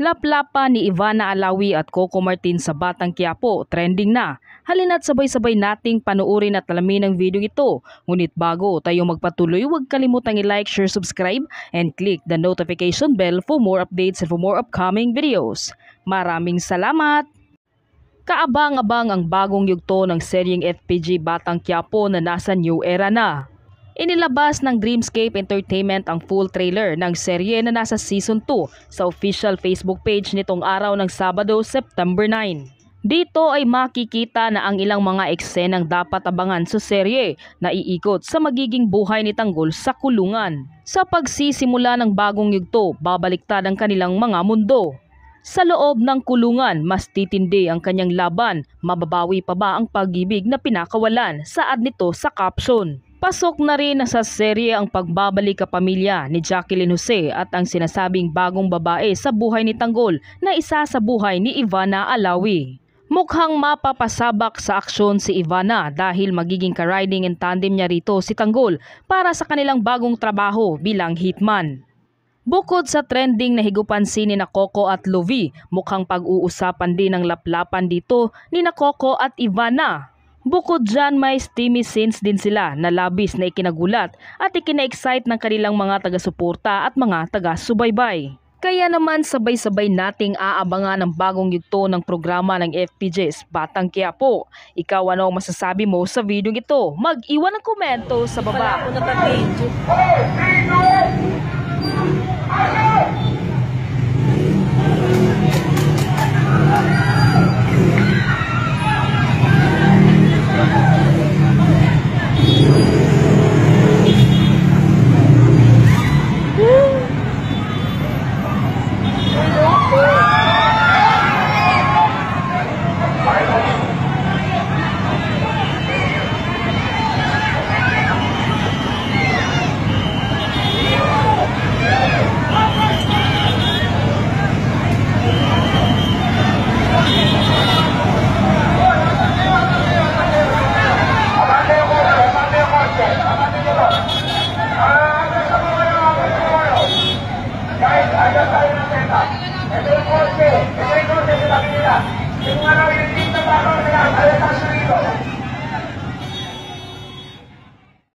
Laplapa ni Ivana Alawi at Coco Martin sa Batang Quiapo, trending na. Halina't sabay-sabay nating panuorin at talamin ang video ito. Ngunit bago tayo magpatuloy, huwag kalimutang i-like, share, subscribe, and click the notification bell for more updates and for more upcoming videos. Maraming salamat! Kaabang-abang ang bagong yugto ng seryeng FPG Batang Quiapo na nasa new era na. Inilabas ng Dreamscape Entertainment ang full trailer ng serye na nasa Season 2 sa official Facebook page nitong araw ng Sabado, September 9. Dito ay makikita na ang ilang mga eksenang dapat abangan sa serye na iikot sa magiging buhay ni Tanggol sa kulungan. Sa pagsisimula ng bagong yugto, babaliktad ang kanilang mga mundo. Sa loob ng kulungan, mas titindi ang kanyang laban, mababawi pa ba ang pag-ibig na pinakawalan saad nito sa caption. Pasok na rin sa serye ang pagbabalik pamilya ni Jacqueline Jose at ang sinasabing bagong babae sa buhay ni Tanggol na isa sa buhay ni Ivana Alawi. Mukhang mapapasabak sa aksyon si Ivana dahil magiging ka-riding in tandem niya rito si Tanggol para sa kanilang bagong trabaho bilang hitman. Bukod sa trending na higupansin ni na at Lovi, mukhang pag-uusapan din ang laplapan dito ni na at Ivana Bukod dyan may steamy scenes din sila na labis na ikinagulat at ikina-excite ng kanilang mga taga-suporta at mga taga-subaybay. Kaya naman sabay-sabay nating aabangan ang bagong yugto ng programa ng FPJs Batang Quiapo. Ikaw ano ang masasabi mo sa video ito? Mag-iwan ng komento sa baba. Wala ako na